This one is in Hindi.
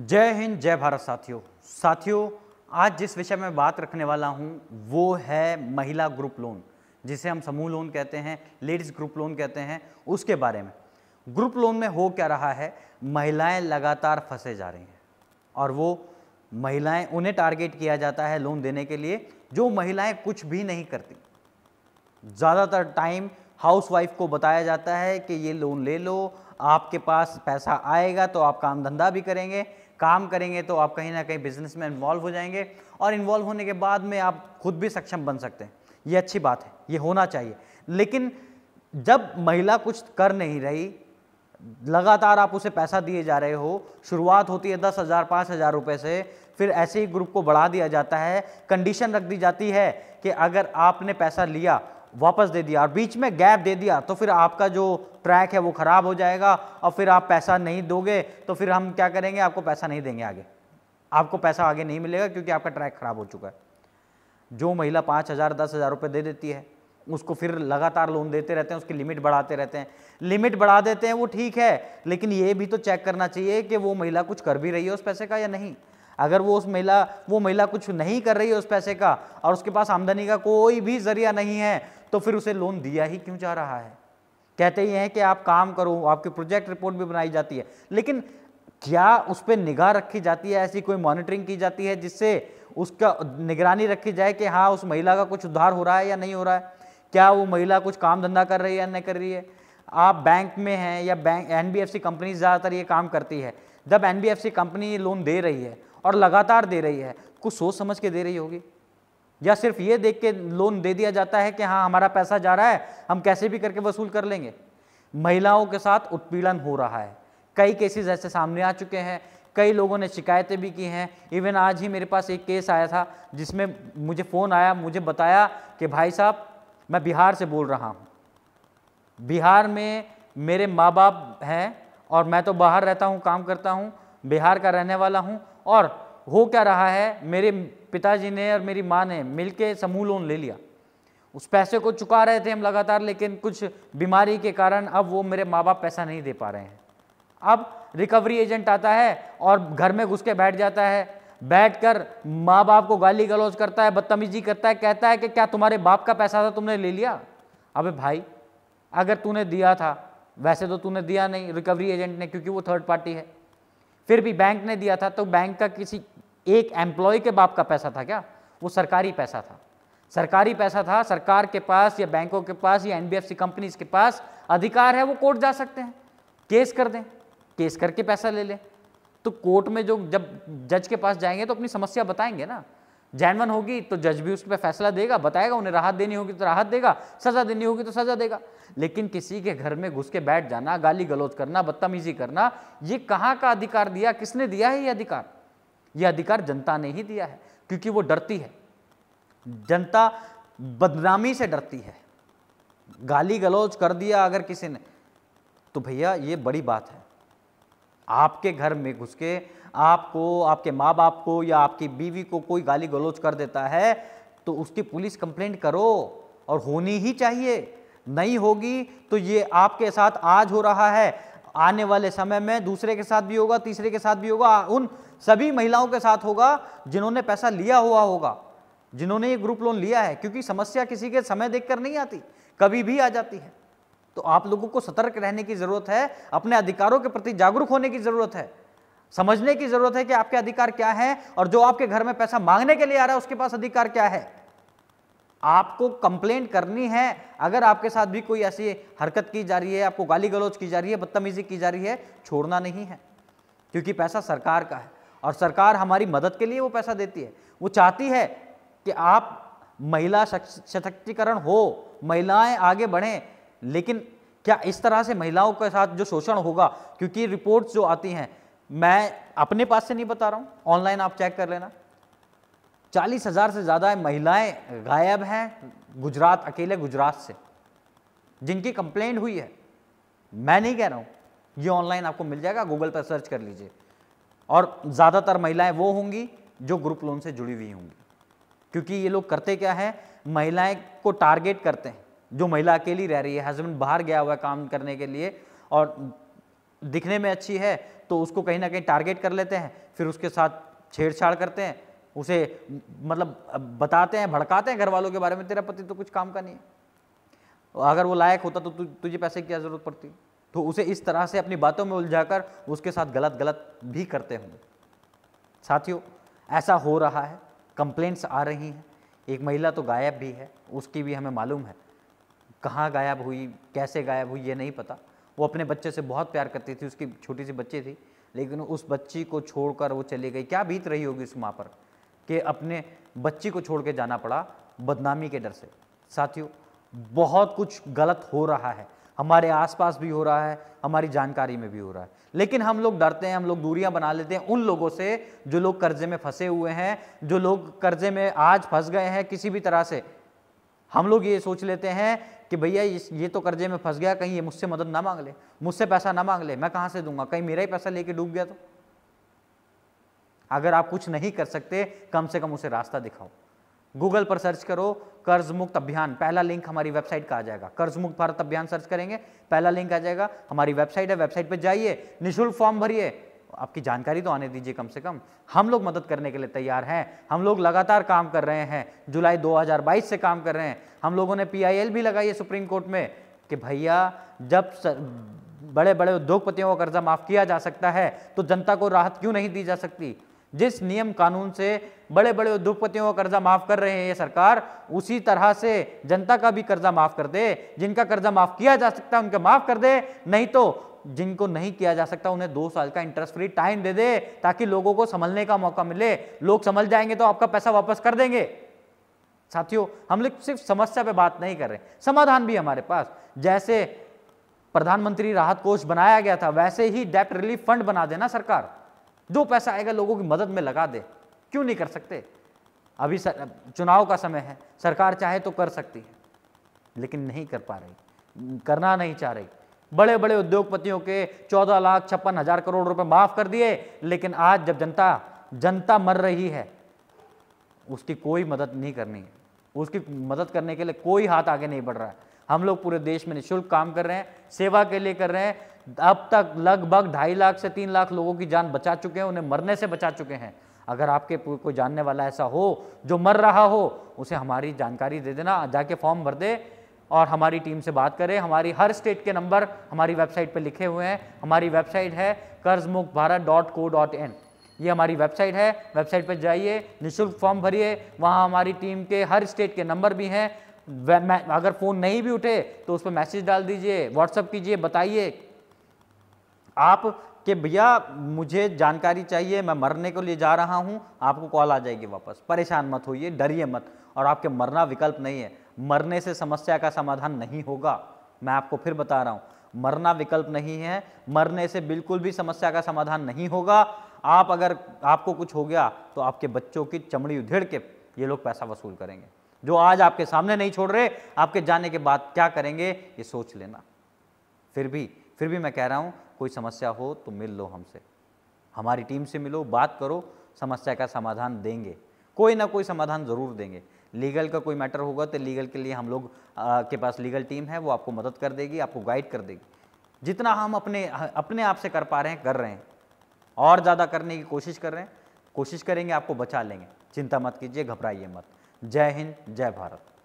जय हिंद जय भारत साथियों साथियों आज जिस विषय में बात रखने वाला हूं वो है महिला ग्रुप लोन जिसे हम समूह लोन कहते हैं लेडीज़ ग्रुप लोन कहते हैं उसके बारे में ग्रुप लोन में हो क्या रहा है महिलाएं लगातार फंसे जा रही हैं और वो महिलाएं उन्हें टारगेट किया जाता है लोन देने के लिए जो महिलाएं कुछ भी नहीं करती ज़्यादातर टाइम हाउसवाइफ को बताया जाता है कि ये लोन ले लो आपके पास पैसा आएगा तो आप काम धंधा भी करेंगे काम करेंगे तो आप कहीं ना कहीं बिजनेस में इन्वॉल्व हो जाएंगे और इन्वॉल्व होने के बाद में आप खुद भी सक्षम बन सकते हैं ये अच्छी बात है ये होना चाहिए लेकिन जब महिला कुछ कर नहीं रही लगातार आप उसे पैसा दिए जा रहे हो शुरुआत होती है दस हज़ार पाँच हज़ार रुपये से फिर ऐसे ही ग्रुप को बढ़ा दिया जाता है कंडीशन रख दी जाती है कि अगर आपने पैसा लिया वापस दे दिया और बीच में गैप दे दिया तो फिर आपका जो ट्रैक है वो ख़राब हो जाएगा और फिर आप पैसा नहीं दोगे तो फिर हम क्या करेंगे आपको पैसा नहीं देंगे आगे आपको पैसा आगे नहीं मिलेगा क्योंकि आपका ट्रैक ख़राब हो चुका है जो महिला पाँच हज़ार दस हज़ार रुपये दे देती है उसको फिर लगातार लोन देते रहते हैं उसकी लिमिट बढ़ाते रहते हैं लिमिट बढ़ा देते हैं वो ठीक है लेकिन ये भी तो चेक करना चाहिए कि वो महिला कुछ कर भी रही है उस पैसे का या नहीं अगर वो उस महिला वो महिला कुछ नहीं कर रही है उस पैसे का और उसके पास आमदनी का कोई भी जरिया नहीं है तो फिर उसे लोन दिया ही क्यों जा रहा है कहते ही हैं कि आप काम करो आपकी प्रोजेक्ट रिपोर्ट भी बनाई जाती है लेकिन क्या उस पर निगाह रखी जाती है ऐसी कोई मॉनिटरिंग की जाती है जिससे उसका निगरानी रखी जाए कि हाँ उस महिला का कुछ उद्धार हो रहा है या नहीं हो रहा है क्या वो महिला कुछ काम धंधा कर रही है या नहीं कर रही है आप बैंक में हैं या bank N B F C company ज़्यादातर ये काम करती है जब N B F C company loan दे रही है और लगातार दे रही है कुछ सोच समझ के दे रही होगी या सिर्फ ये देख के लोन दे दिया जाता है कि हाँ हमारा पैसा जा रहा है हम कैसे भी करके वसूल कर लेंगे महिलाओं के साथ उत्पीड़न हो रहा है कई केसेस ऐसे सामने आ चुके हैं कई लोगों ने शिकायतें भी की हैं इवन आज ही मेरे पास एक केस आया था जिसमें मुझे फ़ोन आया मुझे बताया कि भाई साहब मैं बिहार से बोल रहा हूँ बिहार में मेरे माँ बाप हैं और मैं तो बाहर रहता हूँ काम करता हूँ बिहार का रहने वाला हूँ और हो क्या रहा है मेरे पिताजी ने और मेरी माँ ने मिल के समूह लोन ले लिया उस पैसे को चुका रहे थे हम लगातार लेकिन कुछ बीमारी के कारण अब वो मेरे माँ बाप पैसा नहीं दे पा रहे हैं अब रिकवरी एजेंट आता है और घर में घुस के बैठ जाता है बैठ कर माँ बाप को गाली गलौज करता है बदतमीजी करता है कहता है कि क्या तुम्हारे बाप का पैसा था तुमने ले लिया अबे भाई अगर तूने दिया था वैसे तो तूने दिया नहीं रिकवरी एजेंट ने क्योंकि वो थर्ड पार्टी है फिर भी बैंक ने दिया था तो बैंक का किसी एक एम्प्लॉय के बाप का पैसा था क्या वो सरकारी पैसा था सरकारी पैसा था सरकार के पास या बैंकों के पास या एनबीएफसी कंपनीज के पास अधिकार है वो कोर्ट जा सकते हैं केस कर दें केस करके पैसा ले लें तो कोर्ट में जो जब जज के पास जाएंगे तो अपनी समस्या बताएंगे ना जैनवन होगी तो जज भी उस पर फैसला देगा बताएगा उन्हें राहत देनी होगी तो राहत देगा सज़ा देनी होगी तो सज़ा देगा लेकिन किसी के घर में घुस के बैठ जाना गाली गलौज करना बदतमीजी करना ये कहाँ का अधिकार दिया किसने दिया है ये अधिकार ये अधिकार जनता ने ही दिया है क्योंकि वो डरती है जनता बदनामी से डरती है गाली गलौज कर दिया अगर किसी ने तो भैया ये बड़ी बात है आपके घर में घुस के आपको आपके माँ बाप को या आपकी बीवी को कोई गाली गलौज कर देता है तो उसकी पुलिस कंप्लेंट करो और होनी ही चाहिए नहीं होगी तो ये आपके साथ आज हो रहा है आने वाले समय में दूसरे के साथ भी होगा तीसरे के साथ भी होगा उन सभी महिलाओं के साथ होगा जिन्होंने पैसा लिया हुआ होगा जिन्होंने ये ग्रुप लोन लिया है क्योंकि समस्या किसी के समय देखकर नहीं आती कभी भी आ जाती है तो आप लोगों को सतर्क रहने की ज़रूरत है अपने अधिकारों के प्रति जागरूक होने की ज़रूरत है समझने की ज़रूरत है कि आपके अधिकार क्या है और जो आपके घर में पैसा मांगने के लिए आ रहा है उसके पास अधिकार क्या है आपको कंप्लेंट करनी है अगर आपके साथ भी कोई ऐसी हरकत की जा रही है आपको गाली गलौज की जा रही है बदतमीजी की जा रही है छोड़ना नहीं है क्योंकि पैसा सरकार का है और सरकार हमारी मदद के लिए वो पैसा देती है वो चाहती है कि आप महिला सशक्तिकरण हो महिलाएं आगे बढ़ें लेकिन क्या इस तरह से महिलाओं के साथ जो शोषण होगा क्योंकि रिपोर्ट्स जो आती हैं मैं अपने पास से नहीं बता रहा हूं ऑनलाइन आप चेक कर लेना चालीस हज़ार से ज़्यादा महिलाएं गायब हैं गुजरात अकेले गुजरात से जिनकी कंप्लेंट हुई है मैं नहीं कह रहा हूं ये ऑनलाइन आपको मिल जाएगा गूगल पर सर्च कर लीजिए और ज़्यादातर महिलाएं वो होंगी जो ग्रुप लोन से जुड़ी हुई होंगी क्योंकि ये लोग करते क्या है महिलाएं को टारगेट करते हैं जो महिला अकेली रह रही है हस्बैंड बाहर गया हुआ है काम करने के लिए और दिखने में अच्छी है तो उसको कहीं ना कहीं टारगेट कर लेते हैं फिर उसके साथ छेड़छाड़ करते हैं उसे मतलब बताते हैं भड़काते हैं घर वालों के बारे में तेरा पति तो कुछ काम का नहीं है अगर वो लायक होता तो तु, तुझे पैसे की क्या ज़रूरत पड़ती तो उसे इस तरह से अपनी बातों में उलझाकर उसके साथ गलत गलत भी करते होंगे साथियों ऐसा हो रहा है कंप्लेंट्स आ रही हैं एक महिला तो गायब भी है उसकी भी हमें मालूम है कहाँ गायब हुई कैसे गायब हुई ये नहीं पता वो अपने बच्चे से बहुत प्यार करती थी उसकी छोटी सी बच्ची थी लेकिन उस बच्ची को छोड़कर वो चली गई क्या बीत रही होगी उस माँ पर कि अपने बच्ची को छोड़ के जाना पड़ा बदनामी के डर से साथियों बहुत कुछ गलत हो रहा है हमारे आसपास भी हो रहा है हमारी जानकारी में भी हो रहा है लेकिन हम लोग डरते हैं हम लोग दूरियां बना लेते हैं उन लोगों से जो लोग कर्जे में फंसे हुए हैं जो लोग कर्जे में आज फंस गए हैं किसी भी तरह से हम लोग ये सोच लेते हैं कि भैया ये तो कर्जे में फंस गया कहीं ये मुझसे मदद ना मांग ले मुझसे पैसा ना मांग ले मैं कहाँ से दूंगा कहीं मेरा ही पैसा लेके डूब गया तो अगर आप कुछ नहीं कर सकते कम से कम उसे रास्ता दिखाओ गूगल पर सर्च करो कर्ज मुक्त अभियान पहला लिंक हमारी वेबसाइट का आ जाएगा कर्ज मुक्त भारत अभियान सर्च करेंगे पहला लिंक आ जाएगा हमारी वेबसाइट है वेबसाइट पर जाइए निःशुल्क फॉर्म भरिए आपकी जानकारी तो आने दीजिए कम से कम हम लोग मदद करने के लिए तैयार हैं हम लोग लगातार काम कर रहे हैं जुलाई 2022 से काम कर रहे हैं हम लोगों ने पीआईएल भी लगाई है सुप्रीम कोर्ट में कि भैया जब सर, बड़े बड़े उद्योगपतियों का कर्जा माफ किया जा सकता है तो जनता को राहत क्यों नहीं दी जा सकती जिस नियम कानून से बड़े बड़े उद्योगपतियों का कर्जा माफ कर रहे हैं ये सरकार उसी तरह से जनता का भी कर्जा माफ कर दे जिनका कर्जा माफ किया जा सकता है उनका माफ कर दे नहीं तो जिनको नहीं किया जा सकता उन्हें दो साल का इंटरेस्ट फ्री टाइम दे दे ताकि लोगों को समझने का मौका मिले लोग समझ जाएंगे तो आपका पैसा वापस कर देंगे साथियों हम लोग सिर्फ समस्या पे बात नहीं कर रहे समाधान भी हमारे पास जैसे प्रधानमंत्री राहत कोष बनाया गया था वैसे ही डेप्ट रिलीफ फंड बना देना सरकार जो पैसा आएगा लोगों की मदद में लगा दे क्यों नहीं कर सकते अभी सर, चुनाव का समय है सरकार चाहे तो कर सकती है लेकिन नहीं कर पा रही करना नहीं चाह रही बड़े बड़े उद्योगपतियों के चौदह लाख छप्पन हजार करोड़ रुपए माफ कर दिए लेकिन आज जब जनता जनता मर रही है उसकी कोई मदद नहीं करनी है उसकी मदद करने के लिए कोई हाथ आगे नहीं बढ़ रहा है हम लोग पूरे देश में निःशुल्क काम कर रहे हैं सेवा के लिए कर रहे हैं अब तक लगभग ढाई लाख से तीन लाख लोगों की जान बचा चुके हैं उन्हें मरने से बचा चुके हैं अगर आपके कोई जानने वाला ऐसा हो जो मर रहा हो उसे हमारी जानकारी दे देना जाके फॉर्म भर दे और हमारी टीम से बात करें हमारी हर स्टेट के नंबर हमारी वेबसाइट पर लिखे हुए हैं हमारी वेबसाइट है कर्ज मुक्त Bharat dot co dot in ये हमारी वेबसाइट है वेबसाइट पर जाइए निःशुल्क फॉर्म भरिए वहाँ हमारी टीम के हर स्टेट के नंबर भी हैं अगर फ़ोन नहीं भी उठे तो उस पर मैसेज डाल दीजिए व्हाट्सअप कीजिए बताइए आप कि भैया मुझे जानकारी चाहिए मैं मरने के लिए जा रहा हूँ आपको कॉल आ जाएगी वापस परेशान मत होइए डरिए मत और आपके मरना विकल्प नहीं है मरने से समस्या का समाधान नहीं होगा मैं आपको फिर बता रहा हूं मरना विकल्प नहीं है मरने से बिल्कुल भी समस्या का समाधान नहीं होगा आप अगर आपको कुछ हो गया तो आपके बच्चों की चमड़ी उधेड़ के ये लोग पैसा वसूल करेंगे जो आज आपके सामने नहीं छोड़ रहे आपके जाने के बाद क्या करेंगे ये सोच लेना फिर भी फिर भी मैं कह रहा हूँ कोई समस्या हो तो मिल लो हमसे हमारी टीम से मिलो बात करो समस्या का समाधान देंगे कोई ना कोई समाधान ज़रूर देंगे लीगल का कोई मैटर होगा तो लीगल के लिए हम लोग के पास लीगल टीम है वो आपको मदद कर देगी आपको गाइड कर देगी जितना हम अपने अपने आप से कर पा रहे हैं कर रहे हैं और ज़्यादा करने की कोशिश कर रहे हैं कोशिश करेंगे आपको बचा लेंगे चिंता मत कीजिए घबराइए मत जय हिंद जय भारत